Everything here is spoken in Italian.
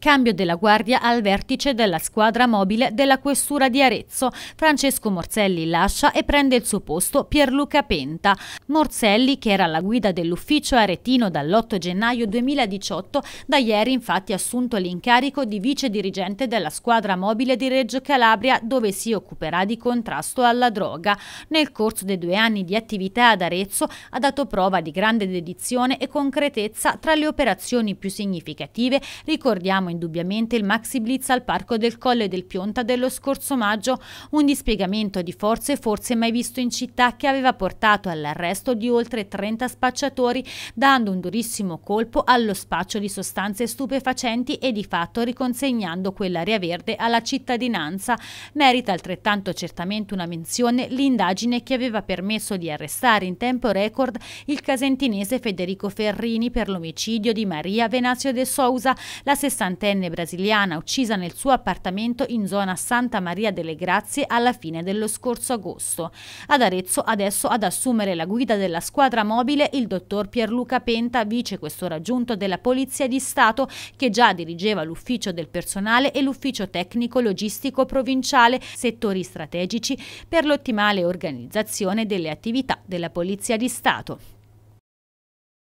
Cambio della guardia al vertice della squadra mobile della Questura di Arezzo. Francesco Morselli lascia e prende il suo posto Pierluca Penta. Morselli, che era alla guida dell'ufficio aretino dall'8 gennaio 2018, da ieri infatti ha assunto l'incarico di vice dirigente della squadra mobile di Reggio Calabria, dove si occuperà di contrasto alla droga. Nel corso dei due anni di attività ad Arezzo ha dato prova di grande dedizione e concretezza tra le operazioni più significative, ricordiamo indubbiamente il Maxi Blitz al Parco del Colle del Pionta dello scorso maggio, un dispiegamento di forze forse mai visto in città che aveva portato all'arresto di oltre 30 spacciatori, dando un durissimo colpo allo spaccio di sostanze stupefacenti e di fatto riconsegnando quell'area verde alla cittadinanza. Merita altrettanto certamente una menzione l'indagine che aveva permesso di arrestare in tempo record il casentinese Federico Ferrini per l'omicidio di Maria Venazio de Sousa, la 60 quarantenne brasiliana uccisa nel suo appartamento in zona Santa Maria delle Grazie alla fine dello scorso agosto. Ad Arezzo adesso ad assumere la guida della squadra mobile il dottor Pierluca Penta, vice questore aggiunto della Polizia di Stato, che già dirigeva l'ufficio del personale e l'ufficio tecnico logistico provinciale, settori strategici per l'ottimale organizzazione delle attività della Polizia di Stato.